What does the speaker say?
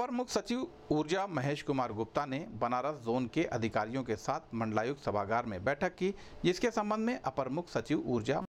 अपर मुख्य सचिव ऊर्जा महेश कुमार गुप्ता ने बनारस जोन के अधिकारियों के साथ मंडलायुक्त सभागार में बैठक की जिसके संबंध में अपर मुख्य सचिव ऊर्जा